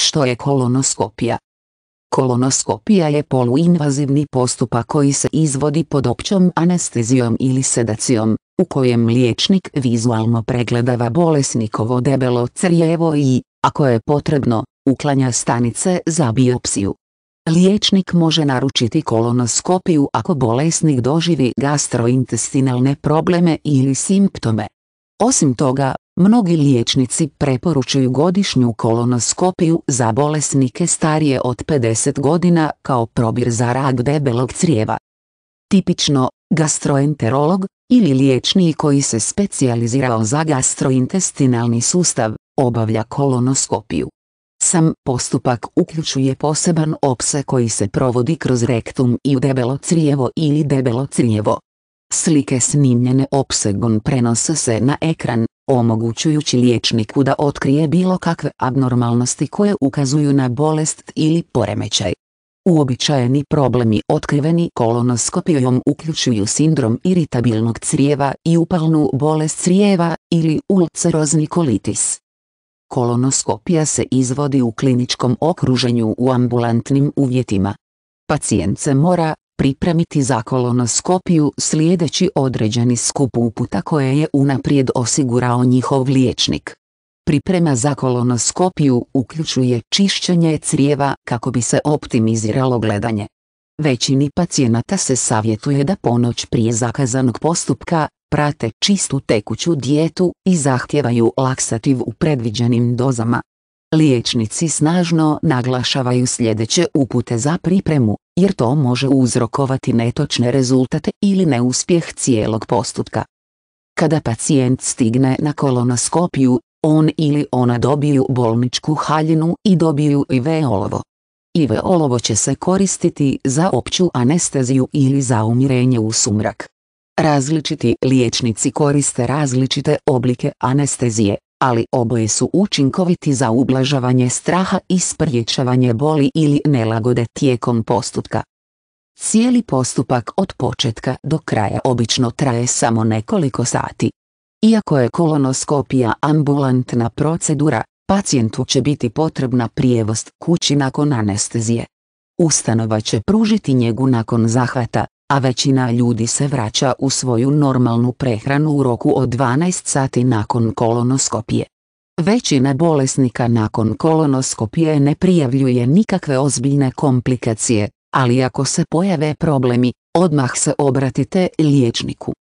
Što je kolonoskopija? Kolonoskopija je poluinvazivni postupak koji se izvodi pod općom anestezijom ili sedacijom, u kojem liječnik vizualno pregledava bolesnikovo debelo crijevo i, ako je potrebno, uklanja stanice za biopsiju. Liječnik može naručiti kolonoskopiju ako bolesnik doživi gastrointestinalne probleme ili simptome. Osim toga, Mnogi liječnici preporučuju godišnju kolonoskopiju za bolesnike starije od 50 godina kao probir za rak debelog crijeva. Tipično, gastroenterolog, ili liječnik koji se specijalizirao za gastrointestinalni sustav, obavlja kolonoskopiju. Sam postupak uključuje poseban opse koji se provodi kroz rektum i u debelo crijevo ili debelo crijevo. Slike snimljene opsegon prenose se na ekran, omogućujući liječniku da otkrije bilo kakve abnormalnosti koje ukazuju na bolest ili poremećaj. Uobičajeni problemi otkriveni kolonoskopijom uključuju sindrom iritabilnog crijeva i upalnu bolest crijeva ili ulcerozni kolitis. Kolonoskopija se izvodi u kliničkom okruženju u ambulantnim uvjetima. Pacijent se mora pripremiti za kolonoskopiju slijedeći određeni skup uputa koje je unaprijed osigurao njihov liječnik. Priprema za kolonoskopiju uključuje čišćenje crijeva kako bi se optimiziralo gledanje. Većini pacijenata se savjetuje da ponoć prije zakazanog postupka prate čistu tekuću dijetu i zahtijevaju laksativ u predviđenim dozama. Liječnici snažno naglašavaju sljedeće upute za pripremu jer to može uzrokovati netočne rezultate ili neuspjeh cijelog postupka. Kada pacijent stigne na kolonoskopiju, on ili ona dobiju bolničku haljinu i dobiju IV olovo. IV olovo će se koristiti za opću anesteziju ili za umirenje u sumrak. Različiti liječnici koriste različite oblike anestezije, ali oboje su učinkoviti za ublažavanje straha i sprječavanje boli ili nelagode tijekom postupka. Cijeli postupak od početka do kraja obično traje samo nekoliko sati. Iako je kolonoskopija ambulantna procedura, pacijentu će biti potrebna prijevost kući nakon anestezije. Ustanova će pružiti njegu nakon zahvata, a većina ljudi se vraća u svoju normalnu prehranu u roku od 12 sati nakon kolonoskopije. Većina bolesnika nakon kolonoskopije ne prijavljuje nikakve ozbiljne komplikacije, ali ako se pojave problemi, odmah se obratite liječniku.